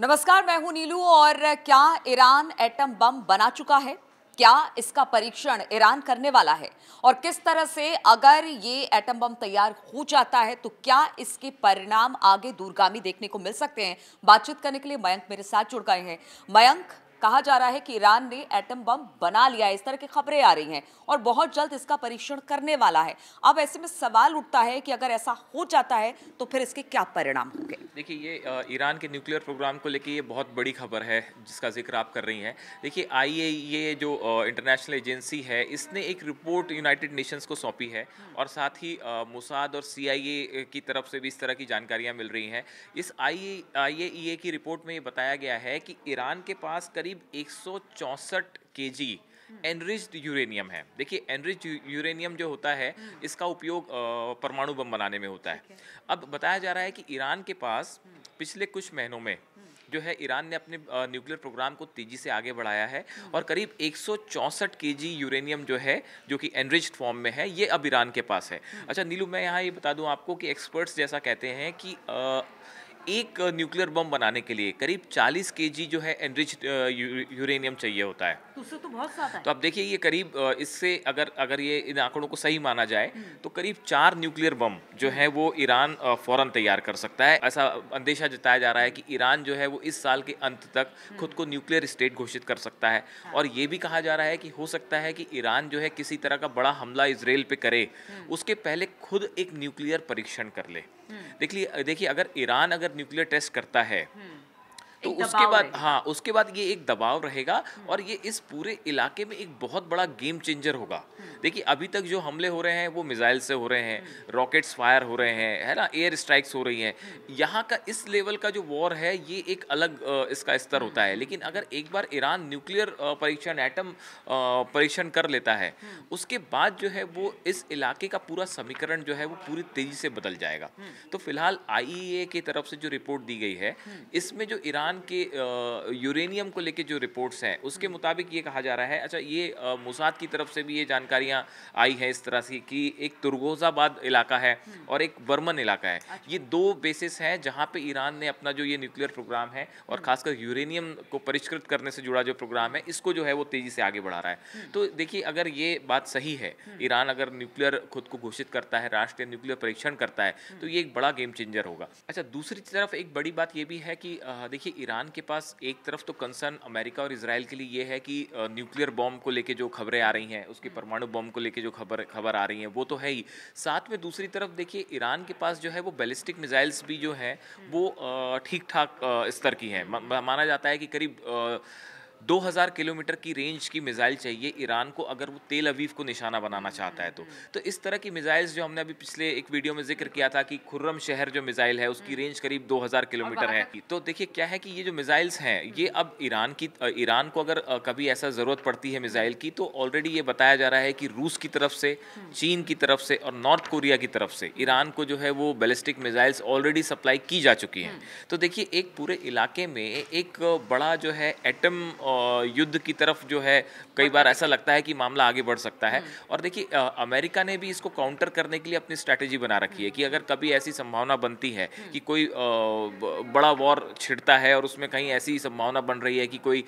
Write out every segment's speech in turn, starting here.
नमस्कार मैं हूं नीलू और क्या ईरान एटम बम बना चुका है क्या इसका परीक्षण ईरान करने वाला है और किस तरह से अगर ये एटम बम तैयार हो जाता है तो क्या इसके परिणाम आगे दूरगामी देखने को मिल सकते हैं बातचीत करने के लिए मयंक मेरे साथ जुड़ गए हैं मयंक कहा जा रहा है कि ईरान ने एटम बम बना लिया इस तरह की खबरें आ रही हैं और बहुत जल्द इसका परीक्षण करने वाला है अब ऐसे में सवाल उठता है कि अगर ऐसा हो जाता है तो फिर इसके क्या परिणाम होंगे देखिए ये ईरान के न्यूक्लियर प्रोग्राम को लेकर ये बहुत बड़ी खबर है जिसका जिक्र आप कर रही हैं देखिए आई e, जो इंटरनेशनल एजेंसी है इसने एक रिपोर्ट यूनाइटेड नेशंस को सौंपी है और साथ ही मुसाद और सी की तरफ से भी इस तरह की जानकारियां मिल रही हैं इस आई आई e की रिपोर्ट में ये बताया गया है कि ईरान के पास करीब करीब एक केजी एनरिच्ड यूरेनियम है देखिए एनरिच यूरेनियम जो होता है इसका उपयोग परमाणु बम बनाने में होता है अब बताया जा रहा है कि ईरान के पास पिछले कुछ महीनों में जो है ईरान ने अपने न्यूक्लियर प्रोग्राम को तेजी से आगे बढ़ाया है और करीब एक सौ केजी यूरेनियम जो है जो कि एनरिच्ड फॉर्म में है ये अब ईरान के पास है हम्म। अच्छा नीलू मैं यहाँ ये बता दूँ आपको कि एक्सपर्ट्स जैसा कहते हैं कि आ, एक न्यूक्लियर बम बनाने के लिए करीब 40 के जो है एनरिच यूरेनियम चाहिए होता है तो उससे तो बहुत है तो आप देखिए ये करीब इससे अगर अगर ये इन आंकड़ों को सही माना जाए हम्म। तो करीब चार न्यूक्लियर बम जो है वो ईरान फ़ौरन तैयार कर सकता है ऐसा अंदेशा जताया जा रहा है कि ईरान जो है वो इस साल के अंत तक हम्म। खुद को न्यूक्लियर स्टेट घोषित कर सकता है हाँ। और ये भी कहा जा रहा है कि हो सकता है कि ईरान जो है किसी तरह का बड़ा हमला इसराइल पे करे हम्म। उसके पहले खुद एक न्यूक्लियर परीक्षण कर ले देखिए देखिए अगर ईरान अगर न्यूक्लियर टेस्ट करता है तो उसके बाद हाँ उसके बाद ये एक दबाव रहेगा और ये इस पूरे इलाके में एक बहुत बड़ा गेम चेंजर होगा हम्म। देखिए अभी तक जो हमले हो रहे हैं वो मिसाइल से हो रहे हैं हम्म। रॉकेट्स फायर हो रहे हैं है ना एयर स्ट्राइक्स हो रही हैं हम्म। यहाँ का इस लेवल का जो वॉर है ये एक अलग इसका स्तर होता है लेकिन अगर एक बार ईरान न्यूक्लियर परीक्षण एटम परीक्षण कर लेता है उसके बाद जो है वो इस इलाके का पूरा समीकरण जो है वो पूरी तेजी से बदल जाएगा तो फिलहाल आई e की तरफ से जो रिपोर्ट दी गई है इसमें जो ईरान ईरान के यूरेनियम को लेके जो रिपोर्ट्स हैं उसके मुताबिक ये कहा जा रहा है अच्छा ये मुसाद की तरफ से भी ये जानकारियाँ आई हैं इस तरह से कि एक तुर्गोजाबाद इलाका है और एक बर्मन इलाका है अच्छा। ये दो बेसिस हैं जहाँ पे ईरान ने अपना जो ये न्यूक्लियर प्रोग्राम है और हम्म। खासकर यूरेनियम को परिष्कृत करने से जुड़ा जो प्रोग्राम है इसको जो है वो तेज़ी से आगे बढ़ा रहा है हम्म। तो देखिए अगर ये बात सही है हम्म। ईरान अगर न्यूक्लियर खुद को घोषित करता है राष्ट्रीय न्यूक्लियर परीक्षण करता है तो ये एक बड़ा गेम चेंजर होगा अच्छा दूसरी तरफ एक बड़ी बात ये भी है कि देखिए ईरान के पास एक तरफ तो कंसर्न अमेरिका और इसराइल के लिए ये है कि न्यूक्लियर बॉम्ब को लेके जो खबरें आ रही हैं उसके हम्म। परमाणु बॉम्ब को लेके जो खबर खबर आ रही हैं वो तो है ही साथ में दूसरी तरफ देखिए ईरान के पास जो है वो बैलिस्टिक मिसाइल्स भी जो हैं हम्म। वो ठीक ठाक स्तर की हैं माना जाता है कि करीब 2000 किलोमीटर की रेंज की मिज़ाइल चाहिए ईरान को अगर वो तेल अवीव को निशाना बनाना चाहता है तो हम्म। तो इस तरह की मिज़ाइल्स जो हमने अभी पिछले एक वीडियो में जिक्र किया था कि खुर्रम शहर जो मिज़ाइल है उसकी रेंज हम्म। करीब 2000 किलोमीटर है तो देखिए क्या है कि ये जो मिज़ाइल्स हैं ये हम्म। अब ईरान की ईरान को अगर कभी ऐसा ज़रूरत पड़ती है मिज़ाइल की तो ऑलरेडी ये बताया जा रहा है कि रूस की तरफ से चीन की तरफ से और नॉर्थ कोरिया की तरफ से ईरान को जो है वो बैलिस्टिक मिज़ाइल्स ऑलरेडी सप्लाई की जा चुकी हैं तो देखिए एक पूरे इलाके में एक बड़ा जो है एटम युद्ध की तरफ जो है कई बार ऐसा लगता है कि मामला आगे बढ़ सकता है हम्म। और देखिए अमेरिका ने भी इसको काउंटर करने के लिए अपनी स्ट्रैटेजी बना रखी है कि अगर हम्म। कभी ऐसी संभावना बनती है हम्म। कि कोई बड़ा वॉर छिड़ता है और उसमें कहीं ऐसी संभावना बन रही है कि कोई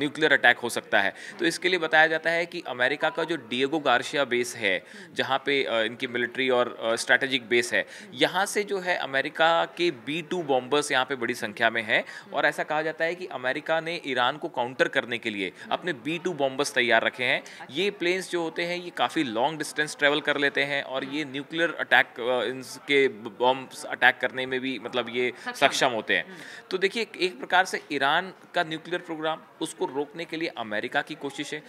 न्यूक्लियर अटैक हो सकता है तो इसके लिए बताया जाता है कि अमेरिका का जो डिएगो गार्शिया बेस है जहाँ पे इनकी मिलिट्री और स्ट्रैटेजिक बेस है यहाँ से जो है अमेरिका के बी टू बॉम्बर्स यहाँ पे बड़ी संख्या में हैं और ऐसा कहा जाता है कि अमेरिका ने ईरान को काउंटर काउंटर करने के लिए अपने बी टू बॉम्बर्स तैयार रखे हैं ये प्लेन्स जो होते हैं ये काफ़ी लॉन्ग डिस्टेंस ट्रेवल कर लेते हैं और ये न्यूक्लियर अटैक इनके बॉम्ब्स अटैक करने में भी मतलब ये सक्षम होते हैं हम्म। तो देखिए एक प्रकार से ईरान का न्यूक्लियर प्रोग्राम उसको रोकने के लिए अमेरिका की कोशिश है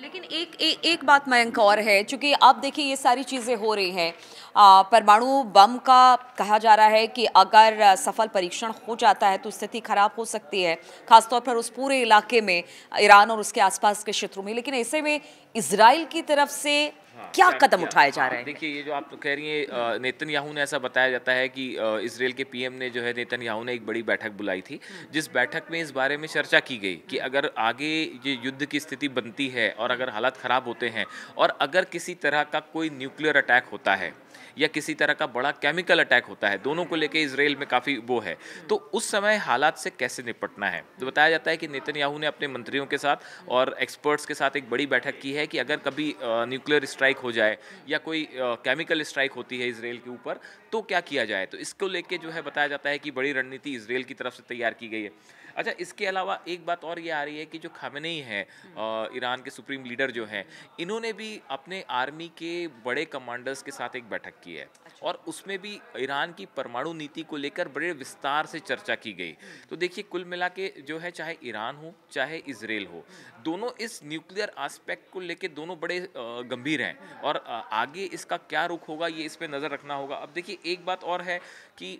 लेकिन एक ए, एक बात मयंक और है चूँकि आप देखिए ये सारी चीज़ें हो रही हैं परमाणु बम का कहा जा रहा है कि अगर सफल परीक्षण हो जाता है तो स्थिति खराब हो सकती है खासतौर पर उस पूरे इलाके में ईरान और उसके आसपास के क्षेत्रों में लेकिन ऐसे में इसराइल की तरफ से हाँ, क्या कदम उठाए जा हाँ, रहे हैं देखिए ये जो आप तो कह रही हैं नेतन याहू ने ऐसा बताया जाता है कि इसराइल के पीएम ने जो है नेतन याहू ने एक बड़ी बैठक बुलाई थी जिस बैठक में इस बारे में चर्चा की गई कि हम्म। अगर आगे ये युद्ध की स्थिति बनती है और अगर हालात ख़राब होते हैं और अगर किसी तरह का कोई न्यूक्लियर अटैक होता है या किसी तरह का बड़ा केमिकल अटैक होता है दोनों को लेकर इसराइल में काफ़ी वो है हम्म। तो उस समय हालात से कैसे निपटना है तो हम्म। बताया जाता है कि नितिन ने अपने मंत्रियों के साथ हम्म। और एक्सपर्ट्स के साथ एक बड़ी बैठक की है कि अगर कभी न्यूक्लियर स्ट्राइक हो जाए या कोई केमिकल स्ट्राइक होती है इसराइल के ऊपर तो क्या किया जाए तो इसको लेके जो है बताया जाता है कि बड़ी रणनीति इसराइल की तरफ से तैयार की गई है अच्छा इसके अलावा एक बात और ये आ रही है कि जो खामनेई है हम्म। ईरान के सुप्रीम लीडर जो हैं इन्होंने भी अपने आर्मी के बड़े कमांडर्स के साथ एक बैठक की है अच्छा। और उसमें भी ईरान की परमाणु नीति को लेकर बड़े विस्तार से चर्चा की गई हम्म। तो देखिए कुल मिला के जो है चाहे ईरान हो चाहे इसराइल हो हम्म। दोनों इस न्यूक्लियर आस्पेक्ट को लेकर दोनों बड़े गंभीर हैं और आगे इसका क्या रुख होगा ये इस पर नज़र रखना होगा अब देखिए एक बात और है कि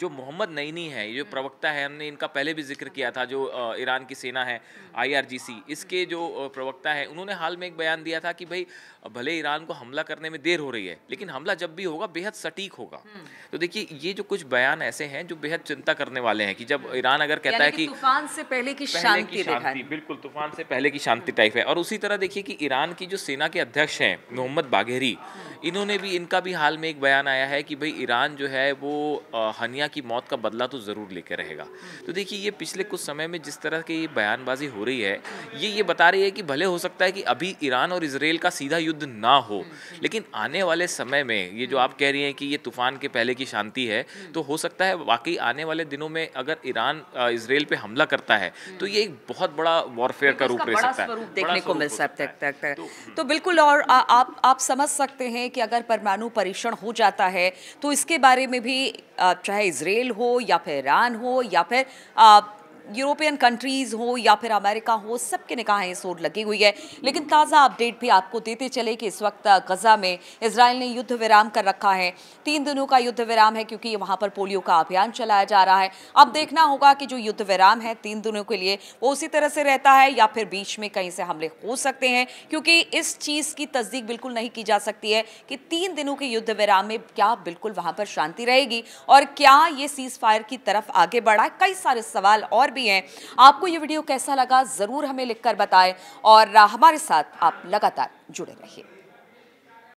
जो मोहम्मद नईनी है जो हम्म। प्रवक्ता है हमने इनका पहले भी जिक्र किया था जो ईरान की सेना है हम्म। आईआरजीसी इसके जो प्रवक्ता है उन्होंने हाल में एक बयान दिया था कि भाई भले ईरान को हमला करने में देर हो रही है लेकिन हमला जब भी होगा बेहद सटीक होगा हम्म। तो देखिए ये जो कुछ बयान ऐसे हैं जो बेहद चिंता करने वाले हैं कि जब ईरान अगर कहता है कि तूफान से पहले की शांति बिल्कुल तूफान से पहले की शांति टाइप है और उसी तरह देखिए कि ईरान की जो सेना के अध्यक्ष हैं मोहम्मद बाघेरी इन्होंने भी इनका भी हाल में एक बयान आया है कि भाई ईरान जो है वो हनी दुनिया की मौत का बदला तो ज़रूर लेकर रहेगा तो देखिए ये पिछले कुछ समय में जिस तरह की बयानबाजी हो रही है ये ये बता रही है कि भले हो सकता है कि अभी ईरान और इसराइल का सीधा युद्ध ना हो लेकिन आने वाले समय में ये जो आप कह रही हैं कि ये तूफान के पहले की शांति है तो हो सकता है वाकई आने वाले दिनों में अगर ईरान इसराइल पे हमला करता है तो ये एक बहुत बड़ा वॉरफेयर का रूप ले सकता है देखने को मिल सकता है तो, तो बिल्कुल और आ, आप आप समझ सकते हैं कि अगर परमाणु परीक्षण हो जाता है तो इसके बारे में भी चाहे इसराइल हो या फिर ईरान हो या फिर यूरोपियन कंट्रीज़ हो या फिर अमेरिका हो सबके निकाहें सोर लगी हुई है लेकिन ताज़ा अपडेट भी आपको देते चले कि इस वक्त गज़ा में इसराइल ने युद्ध विराम कर रखा है तीन दिनों का युद्ध विराम है क्योंकि वहाँ पर पोलियो का अभियान चलाया जा रहा है अब देखना होगा कि जो युद्ध विराम है तीन दिनों के लिए वो उसी तरह से रहता है या फिर बीच में कहीं से हमले हो सकते हैं क्योंकि इस चीज़ की तस्दीक बिल्कुल नहीं की जा सकती है कि तीन दिनों के युद्ध विराम में क्या बिल्कुल वहाँ पर शांति रहेगी और क्या ये सीज फायर की तरफ आगे बढ़ा कई सारे सवाल और भी हैं आपको ये वीडियो कैसा लगा ज़रूर हमें लिखकर बताएं और हमारे साथ आप लगातार जुड़े रहिए